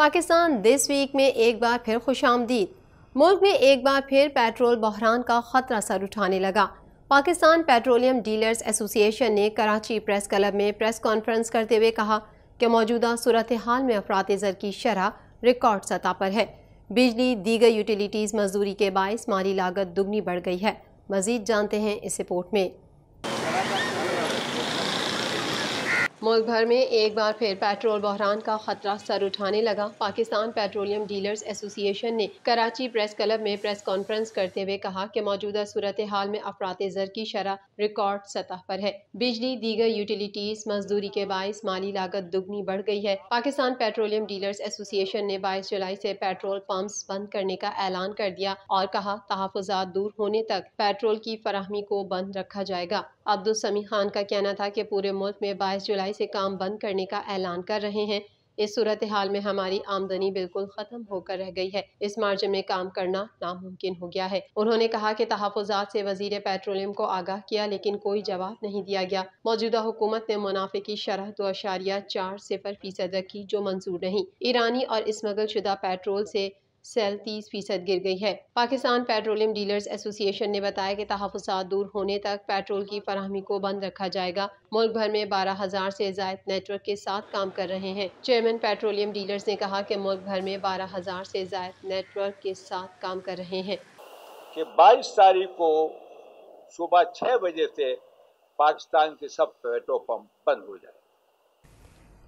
Pakistan this week में एक बार फिर खुश आमदीद मुल्क में एक बार फिर पेट्रोल बहरान का ख़तरा सर उठाने लगा पाकिस्तान पेट्रोलियम डीलर्स एसोसिएशन ने कराची प्रेस क्लब में प्रेस कॉन्फ्रेंस करते हुए कहा कि मौजूदा सूरत हाल में अफरात ज़र की शरह रिकॉर्ड सतह पर है बिजली दीगर यूटिलिटीज़ मजदूरी के बायस माली लागत दुगनी बढ़ गई है मज़ीद जानते हैं इस रिपोर्ट में मुल्क भर में एक बार फिर पेट्रोल बहरान का खतरा सर उठाने लगा पाकिस्तान पेट्रोलियम डीलर्स एसोसिएशन ने कराची प्रेस क्लब में प्रेस कॉन्फ्रेंस करते हुए कहा कि मौजूदा सूरत हाल में अफरात जर की शरह रिकॉर्ड सतह पर है बिजली दीगर यूटिलिटीज मजदूरी के बायस माली लागत दुगनी बढ़ गई है पाकिस्तान पेट्रोलियम डीलर्स एसोसिएशन ने बाईस जुलाई ऐसी पेट्रोल पंप बंद करने का ऐलान कर दिया और कहा तहफात दूर होने तक पेट्रोल की फरहमी को बंद रखा जाएगा अब्दुल समी खान का कहना था की पूरे मुल्क में बाईस जुलाई जुलाई से काम बंद करने का ऐलान कर रहे हैं इस सूरत हाल में हमारी आमदनी बिल्कुल ख़त्म होकर रह गई है इस मार्जिन में काम करना नामुमकिन हो गया है उन्होंने कहा कि तहफात से वजीर पेट्रोलियम को आगाह किया लेकिन कोई जवाब नहीं दिया गया मौजूदा हुकूमत ने मुनाफे की शरह दो अशारिया चार सिफर फीसद रखी जो मंजूर नहीं ईरानी और स्मगल शुदा पेट्रोल से सेल 30 फीसद गिर गई है पाकिस्तान पेट्रोलियम डीलर्स एसोसिएशन ने बताया कि तहफात दूर होने तक पेट्रोल की फरहमी को बंद रखा जाएगा मुल्क भर में बारह हजार ऐसी जायद नेटवर्क के साथ काम कर रहे हैं चेयरमैन पेट्रोलियम डीलर्स ने कहा कि मुल्क भर में बारह हजार ऐसी जायद नेटवर्क के साथ काम कर रहे हैं बाईस तारीख को सुबह छह बजे ऐसी पाकिस्तान के सब पेट्रोल पंप बंद हो जाए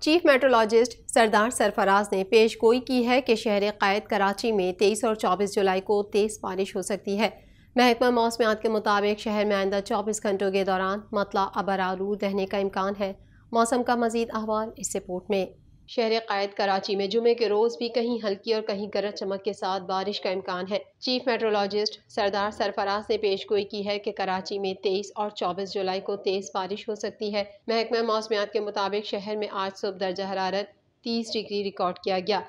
चीफ मेट्रोलॉजिस्ट सरदार सरफराज ने पेश गोई की है कि शहर कायद कराची में तेईस और चौबीस जुलाई को तेज़ बारिश हो सकती है महकमा मौसमियात के मुताबिक शहर में आइंदा चौबीस घंटों के दौरान मतला अबरारू रहने का इम्कान है मौसम का मजीद अहवाल इस रिपोर्ट में शहर कायद कराची में जुमे के रोज भी कहीं हल्की और कहीं गरज चमक के साथ बारिश का इम्कान है चीफ मेट्रोलॉजिस्ट सरदार सरफराज ने पेश गोई की है कि कराची में तेईस और चौबीस जुलाई को तेज बारिश हो सकती है महकमा मौसमियात के मुताबिक शहर में आज सुबह दर्जा हरारत तीस डिग्री रिकॉर्ड किया गया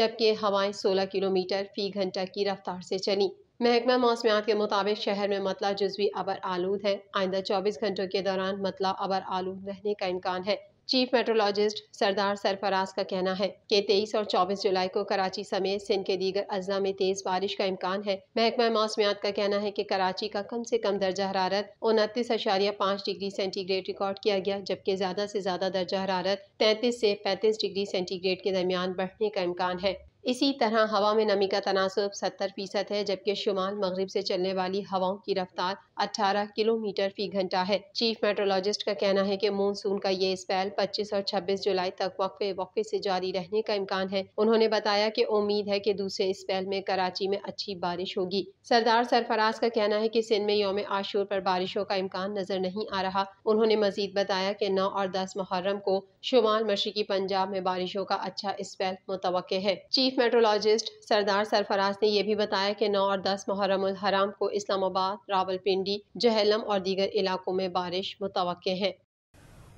जबकि हवाएं सोलह किलोमीटर फी घंटा की रफ्तार से चली महकमा मौसमियात के मुताबिक शहर में मतला जुजवी अबर आलूद है आइंदा चौबीस घंटों के दौरान मतला अबर आलूद रहने का इम्कान है चीफ मेट्रोलॉजिस्ट सरदार सरफराज का कहना है कि 23 और 24 जुलाई को कराची समेत सिंध के दीगर अजला में तेज बारिश का इम्कान है महकमा मौसमियात का कहना है कि कराची का कम से कम दर्जा हरारत उनतीस अशारिया पाँच डिग्री सेंटीग्रेड रिकॉर्ड किया गया जबकि ज्यादा से ज्यादा दर्जा हरारत तैंतीस से पैंतीस डिग्री सेंटीग्रेड के दरमियान बढ़ने का इम्कान है इसी तरह हवा में नमी का तनासब सत्तर फीसद है जबकि शुमाल मगरब से चलने वाली हवाओं की रफ्तार अठारह किलोमीटर फी घंटा है चीफ मेट्रोलॉजिस्ट का कहना है की मानसून का ये स्पेल पच्चीस और छब्बीस जुलाई तक वक्फे वक्फे से जारी रहने का इम्कान है उन्होंने बताया की उम्मीद है की दूसरे स्पेल में कराची में अच्छी बारिश होगी सरदार सरफराज का कहना है की सिंध में योम आशूर पर बारिशों का इम्कान नजर नहीं आ रहा उन्होंने मजीद बताया की नौ और दस मुहर्रम को शुमाल मशरकी पंजाब में बारिशों का अच्छा स्पेल मुतव है चीफ मेट्रोलॉजिस्ट सरदार सरफराज ने यह भी बताया कि 9 और 10 मुहर्रम हराम को इस्लामाबाद रावलपिंडी जहलम और दीगर इलाकों में बारिश मुतव है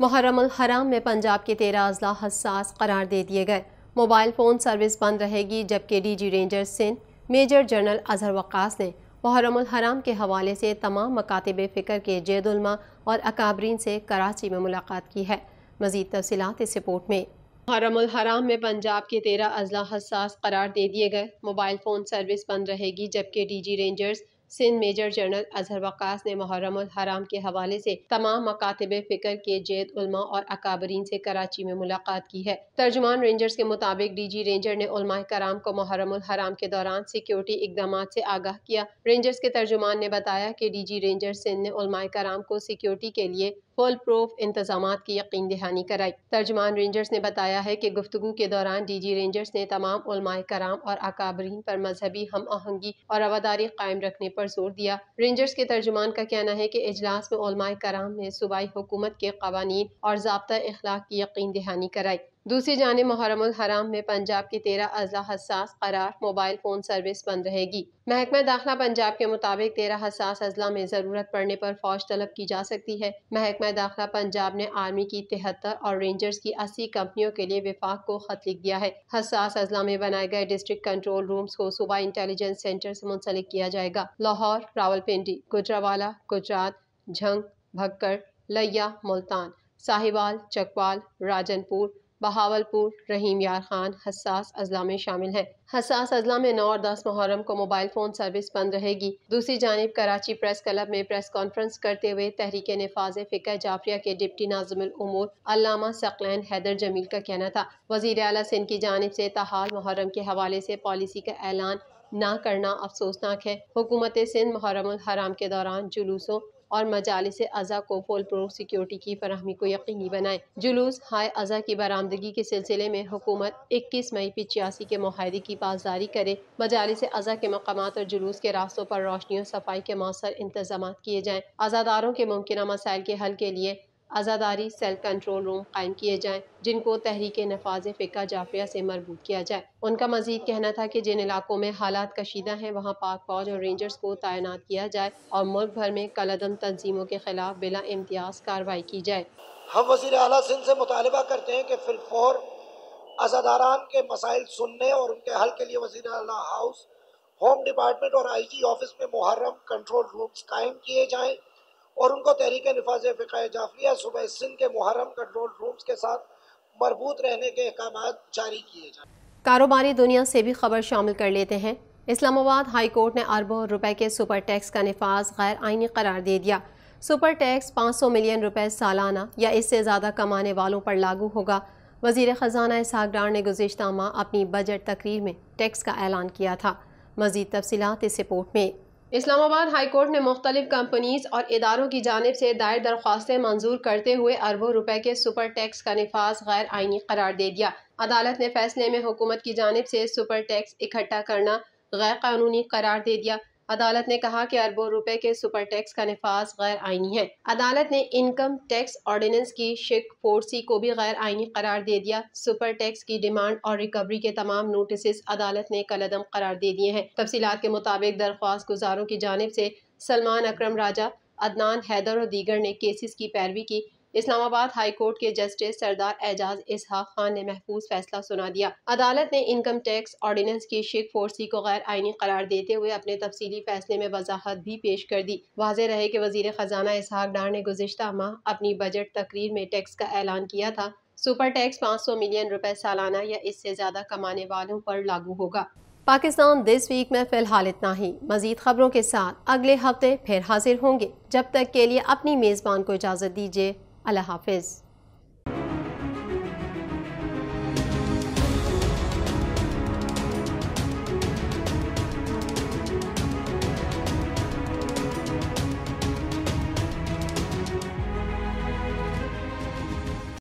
मुहर्रम हराम में पंजाब के तेरह अजला हसास करार दे दिए गए मोबाइल फ़ोन सर्विस बंद रहेगी जबकि D G ranger Sindh major general Azhar Waqas ने मुहर्रम हराम के हवाले से तमाम मकातब फ़िक्र के जैदुलमा और अकाबरीन से कराची में मुलाकात की है मज़ीद तफसलत इस रिपोर्ट में हरमुल हराम में पंजाब के तेरह अजला हसास करार दे दिए गए मोबाइल फ़ोन सर्विस बंद रहेगी जबकि DG rangers Sindh major general Azhar Waqas ने मुहर्रम हराम के हवाले से तमाम मकातब फ़िक्र के जैद उलमा और अकाबरीन से कराची में मुलाकात की है तर्जुमान रेंजर्स के मुताबिक डी जी रेंजर ने उलमा कराम को मुहर्रम हराम के दौरान सिक्योरिटी इकदाम से आगाह किया रेंजर्स के तर्जुमान ने बताया कि डी जी रेंजर सिंध ने उलमा कराम को सिक्योरिटी के लिए फुल प्रूफ इंतजाम की यकीन दहानी कराई तर्जमान रेंजर्स ने बताया है कि गुफ्तु के दौरान डी जी रेंजर्स ने तमाम कराम और अकाबरीन पर मजहबी हम आहंगी और रवादारी कायम रखने पर जोर दिया रेंजर्स के तर्जुमान का कहना है कि इजलास में उलमाए कराम ने सूबाई हुकूमत के कवानीन और जबता अखलाक की यकीन दहानी कराई दूसरी जानब मुहरम हराम में पंजाब की तेरह अजला हसास करार मोबाइल फ़ोन सर्विस बंद रहेगी महकमा दाखिला पंजाब के मुताबिक तेरह हसास अजला में ज़रूरत पड़ने पर फौज तलब की जा सकती है महकमा दाखिला पंजाब ने आर्मी की तिहत्तर और रेंजर्स की अस्सी कंपनियों के लिए विफाक को खत लिख दिया है हसास अजला में बनाए गए डिस्ट्रिक्ट कंट्रोल रूम्स को सुबह इंटेलिजेंस सेंटर से मुंसलिक किया जाएगा लाहौर रावलपिंडी गुजरावाला गुजरात झंग भक्कर लैया मुल्तान साहिवाल चकवाल राजनपुर बहावलपुर रहीम यार खान हसास अजला में शामिल हैं हसास अजला में नौ और दस मुहर्रम को मोबाइल फ़ोन सर्विस बंद रहेगी दूसरी जानब कराची प्रेस क्लब में प्रेस कॉन्फ्रेंस करते हुए तहरीक नफाज फ़िक्र जाफरिया के डिप्टी नाजमूमूर अलामा सकलैन हैदर जमील का कहना था वजीर अला सिंध की जानब से तहाल मुहर्रम के हवाले से पॉलिसी का ऐलान ना करना अफसोसनाक है हुकूमत सिंध मुहर्रम हराम के दौरान जुलूसों और मजालस अज़ा को फुल प्रूफ सिक्योरिटी की फरहमी को यकीनी बनाए जुलूस हाय अज़ा की बरामदगी के सिलसिले में हुकूमत इक्कीस मई पिचासी के माहदे की पासदारी करे मजालस अज़ा के मकाम और जुलूस के रास्तों पर रोशनी और सफाई के मौसर इंतजाम किए जाएँ अज़ादारों के मुमकिन मसाइल के हल के लिए आज़ादारी सेल्फ कंट्रोल रूम कायम किए जाएं जिनको तहरीक नफाज फ़िका जाफिया से मरबूत किया जाए उनका मजीद कहना था कि जिन इलाकों में हालात कशीदा हैं वहाँ पाक फौज और रेंजर्स को तैनात किया जाए और मुल्क भर में कलदम तंजीमों के खिलाफ बिला इम्तियाज कार्रवाई की जाए हम वजी अला सिंह से मुतालबा करते हैं कि फिलफौर अजादारान के मसाइल सुनने और उनके हल के लिए वजी अला हाउस होम डिपार्टमेंट और आई जी ऑफिस में मुहर्रम कंट्रोल रूम कायम किए जाएँ और उनको तहरीक नफाज फ़िका जाफिया सुबह सिंध के मुहरम कंट्रोल रूम्स के साथ मरबूत रहने के अहकाम जारी किए जाए कारोबारी दुनिया से भी खबर शामिल कर लेते हैं इस्लामाबाद हाई कोर्ट ने अरबों रुपए के सुपर टैक्स का नफाज गैर आइनी करार दे दिया सुपर टैक्स 500 मिलियन रुपए सालाना या इससे ज़्यादा कमाने वालों पर लागू होगा वजीर ख़जाना इसहाक डार ने गुजशत माह अपनी बजट तकरीर में टैक्स का ऐलान किया था मज़ीद तफसीत इस रिपोर्ट में इस्लामाबाद हाई कोर्ट ने मुख्तलिफ कंपनीज और इदारों की जानब से दायर दरख्वास्तें मंजूर करते हुए अरबों रुपए के सुपर टैक्स का नफाज गैर आइनी करार दे दिया अदालत ने फैसले में हुकूमत की जानब से सुपर टैक्स इकट्ठा करना गैर कानूनी करार दे दिया अदालत ने कहा कि अरबों रुपए के सुपर टैक्स का नफाज गैर आइनी है अदालत ने इनकम टैक्स ऑर्डिनेंस की शिक फोर्सी को भी गैर आइनी करार दे दिया सुपर टैक्स की डिमांड और रिकवरी के तमाम नोटिस अदालत ने कलदम करार दे दिए हैं तफसीत के मुताबिक दरख्वास्त गुजारों की जानब से सलमान अक्रम राजा अदनान हैदर और दीगर ने केसेस की पैरवी की इस्लामाबाद हाई कोर्ट के जस्टिस सरदार एजाज इसहा खान ने महफूज फैसला सुना दिया अदालत ने इनकम टैक्स ऑर्डिनेंस की शिक फोर्सी को गैर आइनी करार देते हुए अपने तफसीली फैसले में वजाहत भी पेश कर दी वाज रहे की वजीर खजाना इसहाक डार ने गुजशत माह अपनी बजट तकरीर में टैक्स का ऐलान किया था सुपर टैक्स पाँच सौ मिलियन रुपए सालाना या इससे ज्यादा कमाने वालों पर लागू होगा पाकिस्तान दिस वीक में फिलहाल इतना ही मजीद खबरों के साथ अगले हफ्ते फिर हाजिर होंगे जब तक के लिए अपनी मेज़बान को इजाज़त दीजिए على حافظ